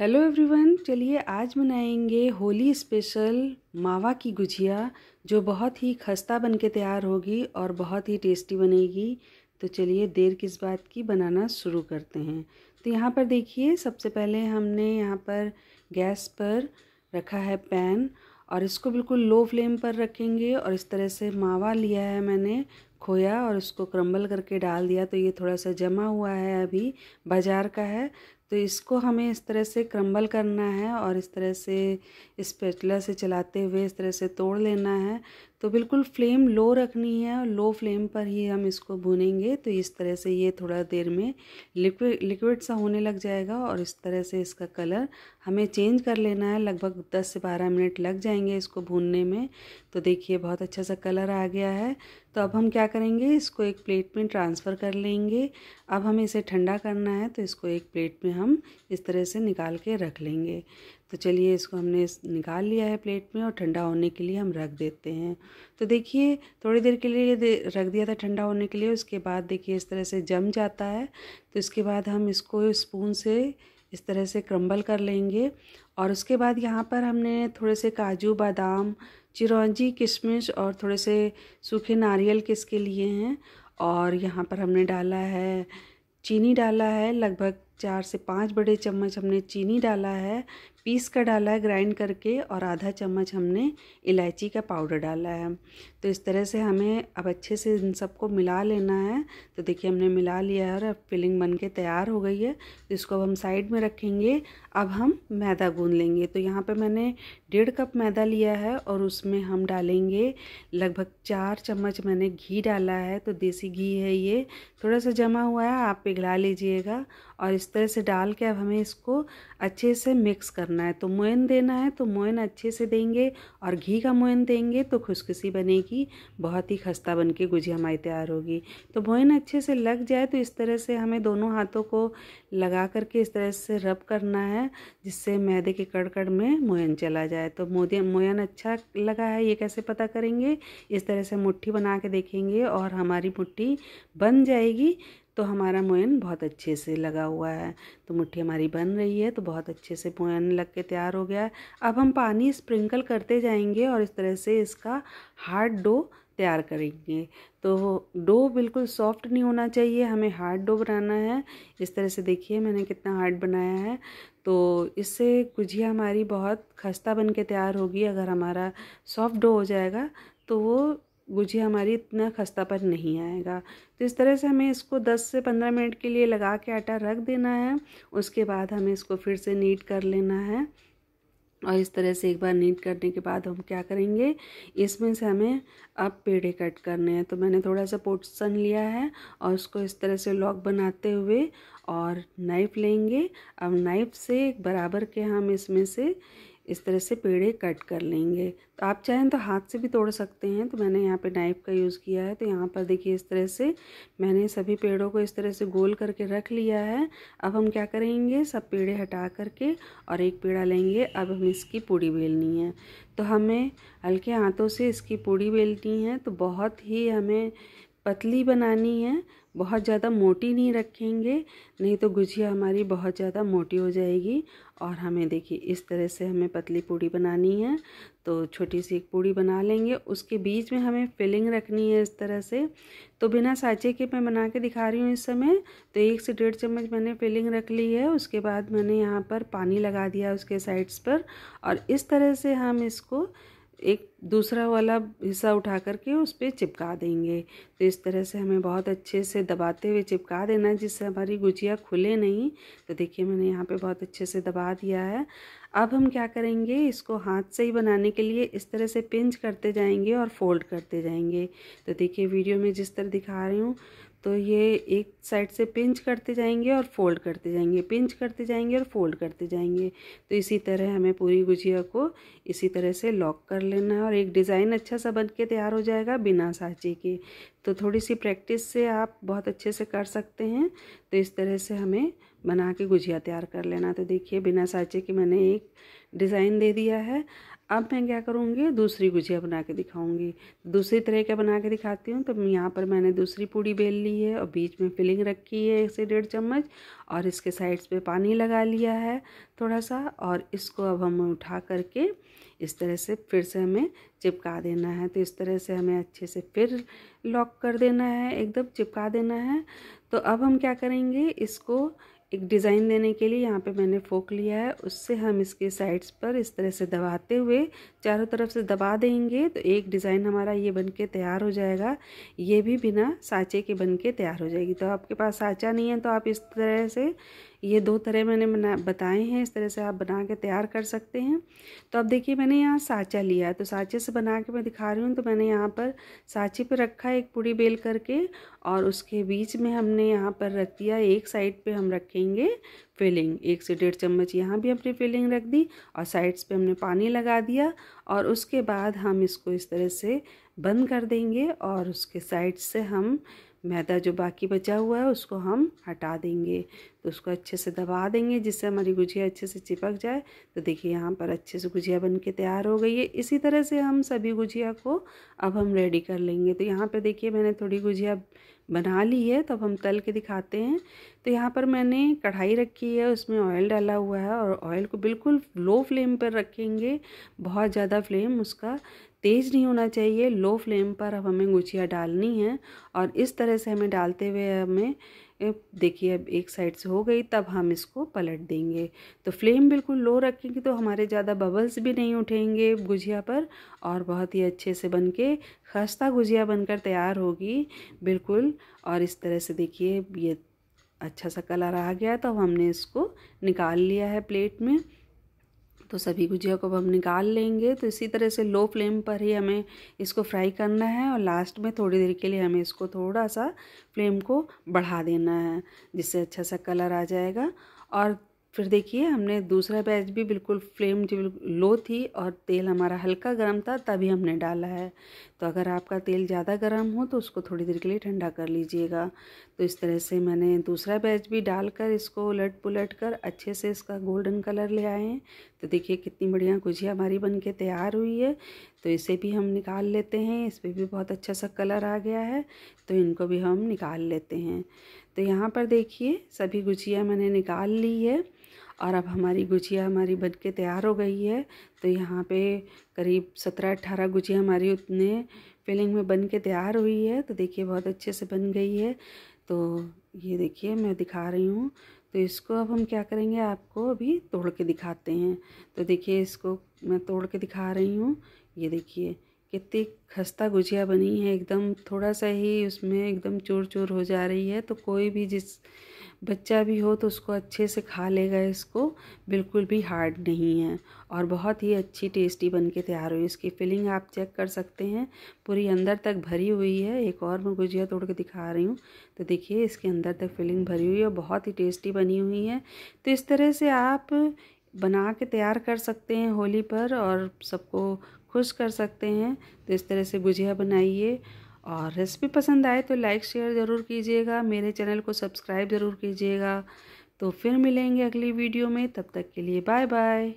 hello everyone चलिए आज बनाएंगे होली स्पेशल मावा की गुजिया जो बहुत ही खस्ता बन के तैयार होगी और बहुत ही टेस्टी बनेगी तो चलिए देर किस बात की बनाना शुरू करते हैं तो यहाँ पर देखिए सबसे पहले हमने यहाँ पर गैस पर रखा है पैन और इसको बिल्कुल लो फ्लेम पर रखेंगे और इस तरह से मावा लिया है मैंने खोया और उसको क्रम्बल करके डाल दिया तो ये थोड़ा सा जमा हुआ है अभी बाज़ार का है तो इसको हमें इस तरह से क्रम्बल करना है और इस तरह से पेटला से चलाते हुए इस तरह से तोड़ लेना है तो बिल्कुल फ्लेम लो रखनी है और लो फ्लेम पर ही हम इसको भुनेंगे तो इस तरह से ये थोड़ा देर में लिक्विड लिक्विड सा होने लग जाएगा और इस तरह से इसका कलर हमें चेंज कर लेना है लगभग 10 से 12 मिनट लग जाएंगे इसको भूनने में तो देखिए बहुत अच्छा सा कलर आ गया है तो अब हम क्या करेंगे इसको एक प्लेट में ट्रांसफ़र कर लेंगे अब हमें इसे ठंडा करना है तो इसको एक प्लेट में हम इस तरह से निकाल के रख लेंगे तो चलिए इसको हमने निकाल लिया है प्लेट में और ठंडा होने के लिए हम रख देते हैं तो देखिए थोड़ी देर के लिए दे, रख दिया था ठंडा होने के लिए उसके बाद देखिए इस तरह से जम जाता है तो इसके बाद हम इसको स्पून से इस तरह से क्रम्बल कर लेंगे और उसके बाद यहाँ पर हमने थोड़े से काजू बादाम चिरौंजी किशमिश और थोड़े से सूखे नारियल किसके लिए हैं और यहाँ पर हमने डाला है चीनी डाला है लगभग चार से पाँच बड़े चम्मच हमने चीनी डाला है पीस कर डाला है ग्राइंड करके और आधा चम्मच हमने इलायची का पाउडर डाला है तो इस तरह से हमें अब अच्छे से इन सबको मिला लेना है तो देखिए हमने मिला लिया है और अब फिलिंग बन के तैयार हो गई है तो इसको अब हम साइड में रखेंगे अब हम मैदा गूँध लेंगे तो यहाँ पर मैंने डेढ़ कप मैदा लिया है और उसमें हम डालेंगे लगभग चार चम्मच मैंने घी डाला है तो देसी घी है ये थोड़ा सा जमा हुआ है आप पिघला लीजिएगा और इस तरह से डाल के अब हमें इसको अच्छे से मिक्स करना करना है तो मोयन देना है तो मोयन अच्छे से देंगे और घी का मोयन देंगे तो खुशखुशी बनेगी बहुत ही खस्ता बन के गुजिया हमारी तैयार होगी तो मोयन अच्छे से लग जाए तो इस तरह से हमें दोनों हाथों को लगा करके इस तरह से रब करना है जिससे मैदे के कड़कड़ में मोयन चला जाए तो मोदी मोयन अच्छा लगा है ये कैसे पता करेंगे इस तरह से मुठ्ठी बना के देखेंगे और हमारी मुठ्ठी बन जाएगी तो हमारा मोयन बहुत अच्छे से लगा हुआ है तो मुट्ठी हमारी बन रही है तो बहुत अच्छे से मोयन लग के तैयार हो गया है अब हम पानी स्प्रिंकल करते जाएंगे और इस तरह से इसका हार्ड डो तैयार करेंगे तो डो बिल्कुल सॉफ्ट नहीं होना चाहिए हमें हार्ड डो बनाना है इस तरह से देखिए मैंने कितना हार्ड बनाया है तो इससे गुजिया हमारी बहुत खस्ता बन के तैयार होगी अगर हमारा सॉफ्ट डो हो जाएगा तो वो गुजिया हमारी इतना खस्ता पर नहीं आएगा तो इस तरह से हमें इसको 10 से 15 मिनट के लिए लगा के आटा रख देना है उसके बाद हमें इसको फिर से नीट कर लेना है और इस तरह से एक बार नीट करने के बाद हम क्या करेंगे इसमें से हमें अब पेड़े कट करने हैं तो मैंने थोड़ा सा पोटसन लिया है और उसको इस तरह से लॉक बनाते हुए और नाइफ़ लेंगे अब नाइफ़ से एक बराबर के हम इसमें से इस तरह से पेड़े कट कर लेंगे तो आप चाहें तो हाथ से भी तोड़ सकते हैं तो मैंने यहाँ पे नाइफ़ का यूज़ किया है तो यहाँ पर देखिए इस तरह से मैंने सभी पेड़ों को इस तरह से गोल करके रख लिया है अब हम क्या करेंगे सब पेड़े हटा करके और एक पेड़ा लेंगे अब हम इसकी पूड़ी बेलनी है तो हमें हल्के हाथों से इसकी पूड़ी बेलनी है तो बहुत ही हमें पतली बनानी है बहुत ज़्यादा मोटी नहीं रखेंगे नहीं तो गुजिया हमारी बहुत ज़्यादा मोटी हो जाएगी और हमें देखिए इस तरह से हमें पतली पूड़ी बनानी है तो छोटी सी एक पूड़ी बना लेंगे उसके बीच में हमें फिलिंग रखनी है इस तरह से तो बिना साँचे के मैं बना के दिखा रही हूँ इस समय तो एक से डेढ़ चम्मच मैंने फिलिंग रख ली है उसके बाद मैंने यहाँ पर पानी लगा दिया उसके साइड्स पर और इस तरह से हम इसको एक दूसरा वाला हिस्सा उठा करके उस पर चिपका देंगे तो इस तरह से हमें बहुत अच्छे से दबाते हुए चिपका देना जिससे हमारी गुजिया खुले नहीं तो देखिए मैंने यहाँ पे बहुत अच्छे से दबा दिया है अब हम क्या करेंगे इसको हाथ से ही बनाने के लिए इस तरह से पिंच करते जाएंगे और फोल्ड करते जाएंगे तो देखिए वीडियो में जिस तरह दिखा रही हूँ तो ये एक साइड से पिंच करते जाएंगे और फोल्ड करते जाएंगे पिंच करते जाएंगे और फोल्ड करते जाएंगे तो इसी तरह हमें पूरी गुजिया को इसी तरह से लॉक कर लेना है और एक डिज़ाइन अच्छा सा बन के तैयार हो जाएगा बिना सांचे के तो थोड़ी सी प्रैक्टिस से आप बहुत अच्छे से कर सकते हैं तो इस तरह से हमें बना के गुजिया तैयार कर लेना तो देखिए बिना सांचे के मैंने एक डिज़ाइन दे दिया है अब मैं क्या करूँगी दूसरी गुजिया बना के दिखाऊँगी दूसरी तरह का बना के दिखाती हूँ तो यहाँ पर मैंने दूसरी पूड़ी बेल ली है और बीच में फिलिंग रखी है एक से डेढ़ चम्मच और इसके साइड्स पे पानी लगा लिया है थोड़ा सा और इसको अब हम उठा करके इस तरह से फिर से हमें चिपका देना है तो इस तरह से हमें अच्छे से फिर लॉक कर देना है एकदम चिपका देना है तो अब हम क्या करेंगे इसको एक डिज़ाइन देने के लिए यहाँ पे मैंने फोक लिया है उससे हम इसके साइड्स पर इस तरह से दबाते हुए चारों तरफ से दबा देंगे तो एक डिज़ाइन हमारा ये बनके तैयार हो जाएगा ये भी बिना साँचे के बनके तैयार हो जाएगी तो आपके पास साँचा नहीं है तो आप इस तरह से ये दो तरह मैंने बना बताए हैं इस तरह से आप बना के तैयार कर सकते हैं तो अब देखिए मैंने यहाँ साँचा लिया है तो साँचे से बना के मैं दिखा रही हूँ तो मैंने यहाँ पर साँचे पे रखा है एक पूड़ी बेल करके और उसके बीच में हमने यहाँ पर रख दिया एक साइड पे हम रखेंगे फिलिंग एक से डेढ़ चम्मच यहाँ भी हमने फिलिंग रख दी और साइड्स पर हमने पानी लगा दिया और उसके बाद हम इसको इस तरह से बंद कर देंगे और उसके साइड से हम मैदा जो बाकी बचा हुआ है उसको हम हटा देंगे तो उसको अच्छे से दबा देंगे जिससे हमारी गुजिया अच्छे से चिपक जाए तो देखिए यहाँ पर अच्छे से गुजिया बन के तैयार हो गई है इसी तरह से हम सभी गुजिया को अब हम रेडी कर लेंगे तो यहाँ पर देखिए मैंने थोड़ी गुजिया बना ली है तो अब हम तल के दिखाते हैं तो यहाँ पर मैंने कढ़ाई रखी है उसमें ऑयल डाला हुआ है और ऑयल को बिल्कुल लो फ्लेम पर रखेंगे बहुत ज़्यादा फ्लेम उसका तेज़ नहीं होना चाहिए लो फ्लेम पर अब हमें गुझिया डालनी है और इस तरह से हमें डालते हुए हमें देखिए अब एक साइड से हो गई तब हम इसको पलट देंगे तो फ्लेम बिल्कुल लो रखेंगे तो हमारे ज़्यादा बबल्स भी नहीं उठेंगे गुजिया पर और बहुत ही अच्छे से बन के खस्ता गुजिया बनकर तैयार होगी बिल्कुल और इस तरह से देखिए ये अच्छा सा कलर आ गया तो हमने इसको निकाल लिया है प्लेट में तो सभी गुजिया को अब हम निकाल लेंगे तो इसी तरह से लो फ्लेम पर ही हमें इसको फ्राई करना है और लास्ट में थोड़ी देर के लिए हमें इसको थोड़ा सा फ्लेम को बढ़ा देना है जिससे अच्छा सा कलर आ जाएगा और फिर देखिए हमने दूसरा बैच भी बिल्कुल फ्लेम जो लो थी और तेल हमारा हल्का गर्म था तभी हमने डाला है तो अगर आपका तेल ज़्यादा गर्म हो तो उसको थोड़ी देर के लिए ठंडा कर लीजिएगा तो इस तरह से मैंने दूसरा बैच भी डालकर इसको उलट पुलट कर अच्छे से इसका गोल्डन कलर ले आए हैं तो देखिए कितनी बढ़िया गुजिया हमारी बन के तैयार हुई है तो इसे भी हम निकाल लेते हैं इस पर भी बहुत अच्छा सा कलर आ गया है तो इनको भी हम निकाल लेते हैं तो यहाँ पर देखिए सभी गुजिया मैंने निकाल ली है और अब हमारी गुजिया हमारी बन के तैयार हो गई है तो यहाँ पे करीब सत्रह अट्ठारह गुजिया हमारी उतने फिलिंग में बन के तैयार हुई है तो देखिए बहुत अच्छे से बन गई है तो ये देखिए मैं दिखा रही हूँ तो इसको अब हम क्या करेंगे आपको अभी तोड़ के दिखाते हैं तो देखिए इसको मैं तोड़ के दिखा रही हूँ ये देखिए कितनी खस्ता गुजिया बनी है एकदम थोड़ा सा ही उसमें एकदम चूर चूर हो जा रही है तो कोई भी जिस बच्चा भी हो तो उसको अच्छे से खा लेगा इसको बिल्कुल भी हार्ड नहीं है और बहुत ही अच्छी टेस्टी बन के तैयार हुई इसकी फिलिंग आप चेक कर सकते हैं पूरी अंदर तक भरी हुई है एक और मैं गुजिया तोड़ के दिखा रही हूँ तो देखिए इसके अंदर तक फिलिंग भरी हुई है और बहुत ही टेस्टी बनी हुई है तो इस तरह से आप बना के तैयार कर सकते हैं होली पर और सबको खुश कर सकते हैं तो इस तरह से गुजिया बनाइए और रेसिपी पसंद आए तो लाइक शेयर ज़रूर कीजिएगा मेरे चैनल को सब्सक्राइब ज़रूर कीजिएगा तो फिर मिलेंगे अगली वीडियो में तब तक के लिए बाय बाय